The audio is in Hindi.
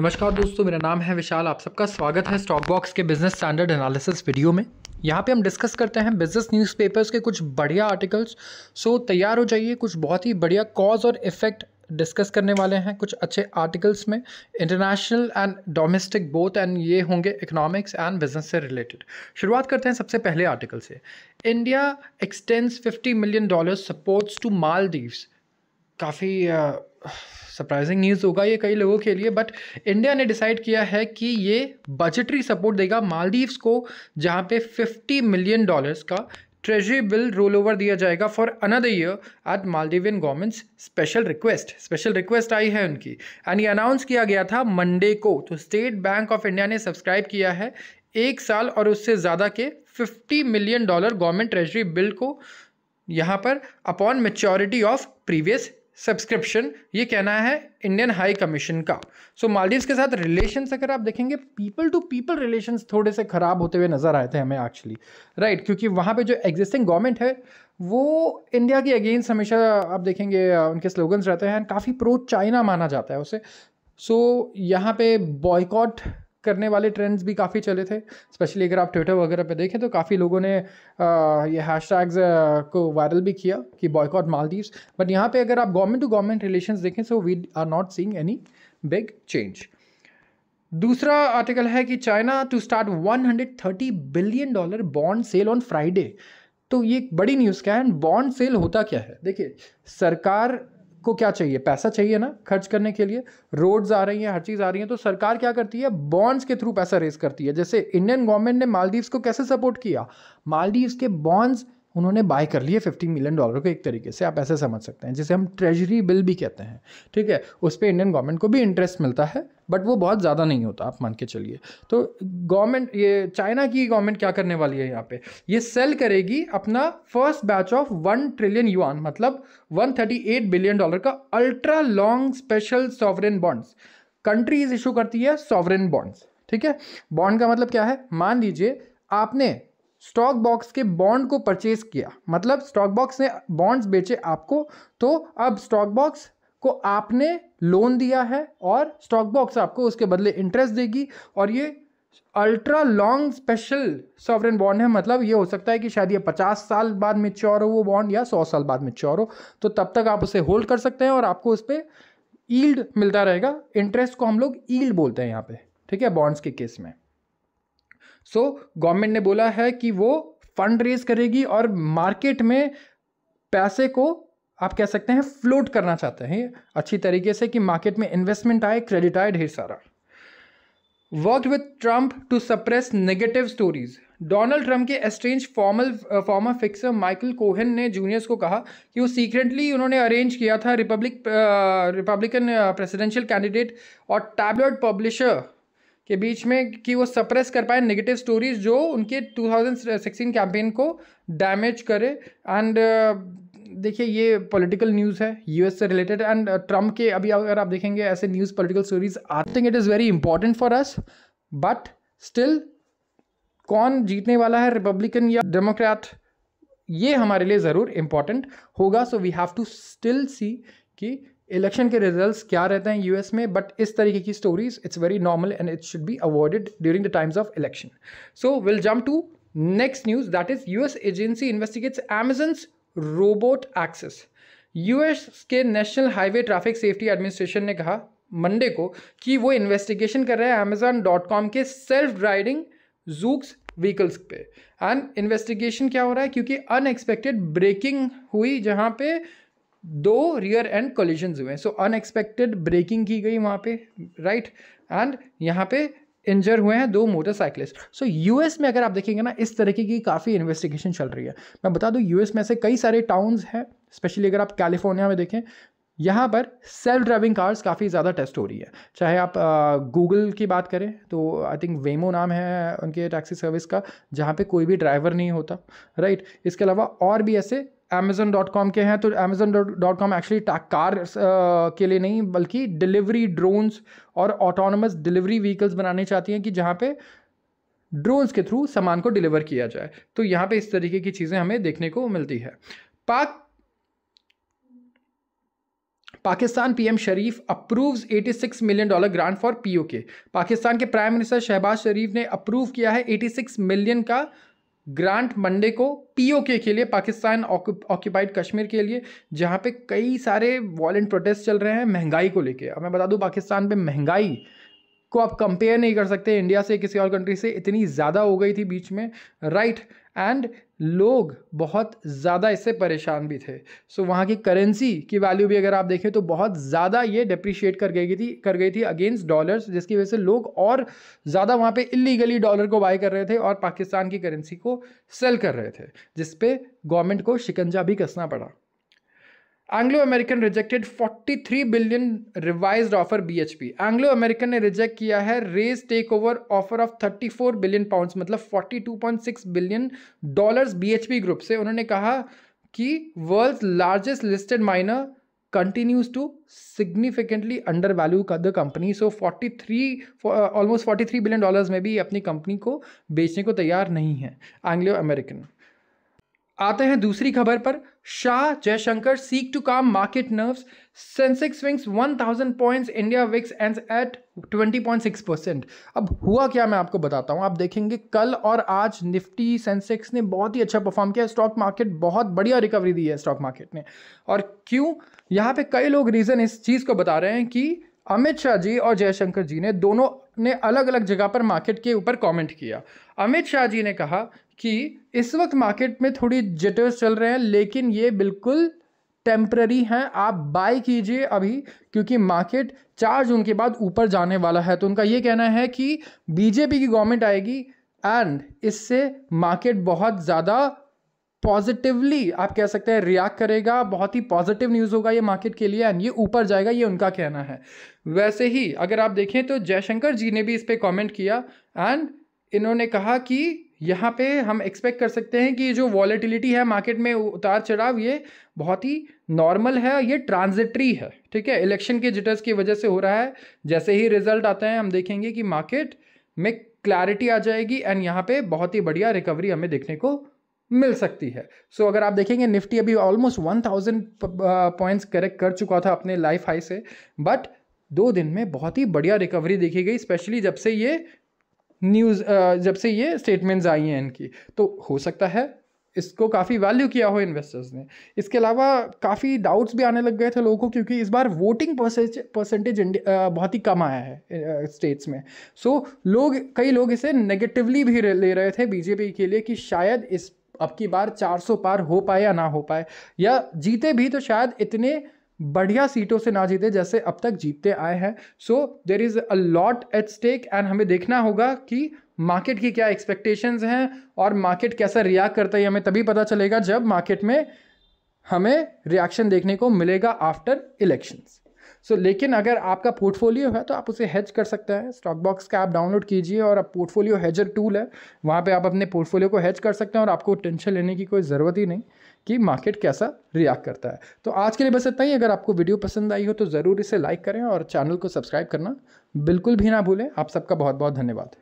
नमस्कार दोस्तों मेरा नाम है विशाल आप सबका स्वागत है स्टॉक बॉक्स के बिजनेस स्टैंडर्ड एनालिसिस वीडियो में यहाँ पे हम डिस्कस करते हैं बिजनेस न्यूज़पेपर्स के कुछ बढ़िया आर्टिकल्स सो तैयार हो जाइए कुछ बहुत ही बढ़िया कॉज और इफेक्ट डिस्कस करने वाले हैं कुछ अच्छे आर्टिकल्स में international and domestic both and ये होंगे इकोनॉमिक्स एंड बिजनेस से रिलेटेड शुरुआत करते हैं सबसे पहले आर्टिकल से India extends 50 million dollar supports to Maldives काफ़ी uh, सरप्राइजिंग न्यूज़ होगा ये कई लोगों के लिए बट इंडिया ने डिसाइड किया है कि ये बजटरी सपोर्ट देगा मालदीव्स को जहाँ पे 50 मिलियन डॉलर्स का ट्रेजरी बिल रोल ओवर दिया जाएगा for another year at Maldivian government's special request special request आई है उनकी एंड ये अनाउंस किया गया था मंडे को तो स्टेट बैंक ऑफ इंडिया ने सब्सक्राइब किया है एक साल और उससे ज़्यादा के 50 million dollar government treasury bill को यहाँ पर upon maturity of previous subscription ये कहना है इंडियन हाई कमीशन का सो so, मालदीव्स के साथ रिलेशंस अगर आप देखेंगे पीपल टू पीपल रिलेशंस थोड़े से ख़राब होते हुए नज़र आए थे हमें एक्चुअली राइट right, क्योंकि वहाँ पे जो एग्जिस्टिंग गवर्नमेंट है वो इंडिया के अगेंस्ट हमेशा आप देखेंगे उनके स्लोगन्स रहते हैं काफ़ी प्रो चाइना माना जाता है उसे सो so, यहाँ पे बॉयकॉट करने वाले ट्रेंड्स भी काफ़ी चले थे स्पेशली अगर आप ट्विटर वगैरह पे देखें तो काफ़ी लोगों ने आ, ये हैश को वायरल भी किया कि बॉयकॉट मालदीव्स बट यहाँ पे अगर आप गवर्नमेंट टू गवर्नमेंट रिलेशन देखें so we are not seeing any big change दूसरा आर्टिकल है कि China to start 130 billion dollar bond sale on Friday तो ये एक बड़ी न्यूज़ क्या है बॉन्ड सेल होता क्या है देखिए सरकार को क्या चाहिए पैसा चाहिए ना खर्च करने के लिए रोड्स आ रही हैं हर चीज़ आ रही है तो सरकार क्या करती है बॉन्ड्स के थ्रू पैसा रेस करती है जैसे इंडियन गवर्नमेंट ने मालदीव्स को कैसे सपोर्ट किया मालदीव्स के बॉन्ड्स उन्होंने बाय कर लिए फिफ्टी मिलियन डॉलर को एक तरीके से आप ऐसे समझ सकते हैं जिसे हम ट्रेजरी बिल भी कहते हैं ठीक है उस पर इंडियन गवर्नमेंट को भी इंटरेस्ट मिलता है बट वो बहुत ज़्यादा नहीं होता आप मान के चलिए तो गवर्नमेंट ये चाइना की गवर्नमेंट क्या करने वाली है यहाँ पे ये सेल करेगी अपना first batch of one trillion yuan मतलब एट बिलियन डॉलर का ultra long special sovereign bonds countries issue करती है सॉवरेन बॉन्ड्स ठीक है बॉन्ड का मतलब क्या है मान लीजिए आपने स्टॉक बॉक्स के बॉन्ड को परचेज किया मतलब स्टॉक बॉक्स ने बॉन्ड्स बेचे आपको तो अब स्टॉक बॉक्स को आपने लोन दिया है और स्टॉक बॉक्स आपको उसके बदले इंटरेस्ट देगी और ये ultra long special sovereign bond है मतलब ये हो सकता है कि शायद ये पचास साल बाद चोर हो वो बॉन्ड या सौ साल बाद चोर हो तो तब तक आप उसे होल्ड कर सकते हैं और आपको उस पर ईल्ड मिलता रहेगा इंटरेस्ट को हम लोग ईल्ड बोलते हैं यहाँ पे ठीक है बॉन्ड्स के केस में सो गवर्नमेंट ने बोला है कि वो फंड रेज करेगी और मार्केट में पैसे को आप कह सकते हैं फ्लोट करना चाहते हैं अच्छी तरीके से कि मार्केट में इन्वेस्टमेंट आए क्रेडिट आए ढेर सारा work with Trump to suppress negative stories Donald Trump के estranged formal former fixer Michael Cohen ने जूनियर्स को कहा कि वो सीक्रेटली उन्होंने अरेंज किया था रिपब्लिक रिपब्लिकन प्रेसिडेंशियल कैंडिडेट और टैबलेट पब्लिशर के बीच में कि वो सप्रेस कर पाए नेगेटिव स्टोरीज जो उनके 2016 कैंपेन को डैमेज करे एंड uh, देखिए ये पॉलिटिकल न्यूज़ है यूएस से रिलेटेड एंड ट्रम्प के अभी अगर आप देखेंगे ऐसे news political stories I think it is very important for us but still कौन जीतने वाला है रिपब्लिकन या डेमोक्रेट ये हमारे लिए ज़रूर इम्पॉर्टेंट होगा so we have to still see कि इलेक्शन के रिजल्ट्स क्या रहते हैं यूएस में बट इस तरीके की stories it's very normal and it should be avoided during the times of election so will jump to next news that is US agency investigates Amazon's robot access US के National Highway Traffic Safety Administration ने कहा मंडे को कि वो इन्वेस्टिगेशन कर रहे हैं अमेजन डॉट कॉम के सेल्फ ड्राइडिंग जूक्स व्हीकल्स पे एंड इन्वेस्टिगेशन क्या हो रहा है क्योंकि अनएक्सपेक्टेड ब्रेकिंग हुई जहाँ पे दो रियर एंड कोलिजन हुए सो अनएक्सपेक्टेड ब्रेकिंग की गई वहाँ पे राइट एंड यहाँ पे इंजर हुए हैं दो मोटरसाइकिलिस्ट सो यूएस में अगर आप देखेंगे ना इस तरीके की काफ़ी इन्वेस्टिगेशन चल रही है मैं बता दूँ यूएस में ऐसे कई सारे टाउन्स हैं स्पेशली अगर आप कैलिफोर्निया में देखें यहाँ पर सेल्फ ड्राइविंग कार्स काफ़ी ज़्यादा टेस्ट हो रही है चाहे आप गूगल की बात करें तो आई थिंक वेमो नाम है उनके टैक्सी सर्विस का जहाँ पे कोई भी ड्राइवर नहीं होता राइट इसके अलावा और भी ऐसे अमेजोन डॉट कॉम के हैं तो Amazon dot com actually car के लिए नहीं बल्कि डिलीवरी ड्रोन्स और ऑटोनमस डिलीवरी व्हीकल्स बनाने चाहती हैं कि जहाँ पे ड्रोन्स के थ्रू सामान को डिलीवर किया जाए तो यहाँ पे इस तरीके की चीज़ें हमें देखने को मिलती है Pak Pakistan PM Sharif approves 86 million dollar grant for PoK Pakistan के प्राइम मिनिस्टर शहबाज शरीफ ने अप्रूव किया है 86 मिलियन का ग्रांट मंडे को पीओके के लिए पाकिस्तान ऑक्यूपाइड कश्मीर के लिए जहाँ पे कई सारे वॉलेंट प्रोटेस्ट चल रहे हैं महंगाई को लेके अब मैं बता दूँ पाकिस्तान पे महंगाई को आप कंपेयर नहीं कर सकते इंडिया से किसी और कंट्री से इतनी ज़्यादा हो गई थी बीच में राइट एंड लोग बहुत ज़्यादा इससे परेशान भी थे सो so, वहाँ की करेंसी की वैल्यू भी अगर आप देखें तो बहुत ज़्यादा ये डिप्रिशिएट कर गई थी कर गई थी अगेंस्ट डॉलर्स जिसकी वजह से लोग और ज़्यादा वहाँ पे इलीगली डॉलर को बाय कर रहे थे और पाकिस्तान की करेंसी को सेल कर रहे थे जिस पे गवर्नमेंट को शिकंजा भी कसना पड़ा Anglo American rejected 43 billion revised offer BHP Anglo American ने रिजेक्ट किया है raise take over offer of 34 billion pounds मतलब 42.6 बिलियन डॉलर्स बीएचपी ग्रुप से उन्होंने कहा कि world largest listed miner continues to significantly under value का the company so 43 three almost forty three billion dollars में भी अपनी कंपनी को बेचने को तैयार नहीं है एंग्लो अमेरिकन आते हैं दूसरी खबर पर Shah Jaishankar seek to calm market nerves Sensex one thousand points India VIX and eight six percent अब हुआ क्या मैं आपको बताता हूँ आप देखेंगे कल और आज निफ्टी सेंसेक्स ने बहुत ही अच्छा परफॉर्म किया स्टॉक मार्केट बहुत बढ़िया रिकवरी दी है स्टॉक मार्केट ने और क्यों यहाँ पे कई लोग रीज़न इस चीज़ को बता रहे हैं कि अमित शाह जी और जयशंकर जी ने दोनों ने अलग अलग जगह पर मार्केट के ऊपर कमेंट किया अमित शाह जी ने कहा कि इस वक्त मार्केट में थोड़ी जटर्स चल रहे हैं लेकिन ये बिल्कुल टेम्प्ररी हैं आप बाय कीजिए अभी क्योंकि मार्केट चार जून के बाद ऊपर जाने वाला है तो उनका ये कहना है कि बीजेपी की गवर्नमेंट आएगी एंड इससे मार्केट बहुत ज़्यादा पॉजिटिवली आप कह सकते हैं रिएक्ट करेगा बहुत ही पॉजिटिव न्यूज़ होगा ये मार्केट के लिए एंड ये ऊपर जाएगा ये उनका कहना है वैसे ही अगर आप देखें तो जयशंकर जी ने भी इस पर कॉमेंट किया एंड इन्होंने कहा कि यहाँ पे हम एक्सपेक्ट कर सकते हैं कि जो वॉलेटिलिटी है मार्केट में उतार चढ़ाव ये बहुत ही नॉर्मल है ये ट्रांजिटरी है ठीक है इलेक्शन के जिटर्स की वजह से हो रहा है जैसे ही रिजल्ट आते हैं हम देखेंगे कि मार्केट में क्लैरिटी आ जाएगी एंड यहाँ पे बहुत ही बढ़िया रिकवरी हमें देखने को मिल सकती है सो so, अगर आप देखेंगे निफ्टी अभी almost one thousand points correct कर चुका था अपने लाइफ हाई से बट दो दिन में बहुत ही बढ़िया रिकवरी देखी गई स्पेशली जब से ये न्यूज़ जब से ये स्टेटमेंट्स आई हैं इनकी तो हो सकता है इसको काफ़ी वैल्यू किया हो इन्वेस्टर्स ने इसके अलावा काफ़ी डाउट्स भी आने लग गए थे लोगों को क्योंकि इस बार वोटिंग परसेंटेज बहुत ही कम आया है स्टेट्स में सो so, लोग कई लोग इसे नेगेटिवली भी ले रहे थे बीजेपी के लिए कि शायद इस अब की बार 400 पार हो पाए या ना हो पाए या जीते भी तो शायद इतने बढ़िया सीटों से ना जीते जैसे अब तक जीतते आए हैं so there is a lot at stake and हमें देखना होगा कि मार्केट की क्या एक्सपेक्टेशंस हैं और मार्केट कैसा रिएक्ट करता है हमें तभी पता चलेगा जब मार्केट में हमें रिएक्शन देखने को मिलेगा आफ्टर इलेक्शंस सो so, लेकिन अगर आपका पोर्टफोलियो है तो आप उसे हेज कर सकते हैं स्टॉक बॉक्स का ऐप डाउनलोड कीजिए और अब पोर्टफोलियो हेजर टूल है वहाँ पे आप अपने पोर्टफोलियो को हेज कर सकते हैं और आपको टेंशन लेने की कोई ज़रूरत ही नहीं कि मार्केट कैसा रिएक्ट करता है तो आज के लिए बस इतना ही अगर आपको वीडियो पसंद आई हो तो ज़रूर इसे लाइक करें और चैनल को सब्सक्राइब करना बिल्कुल भी ना भूलें आप सबका बहुत बहुत धन्यवाद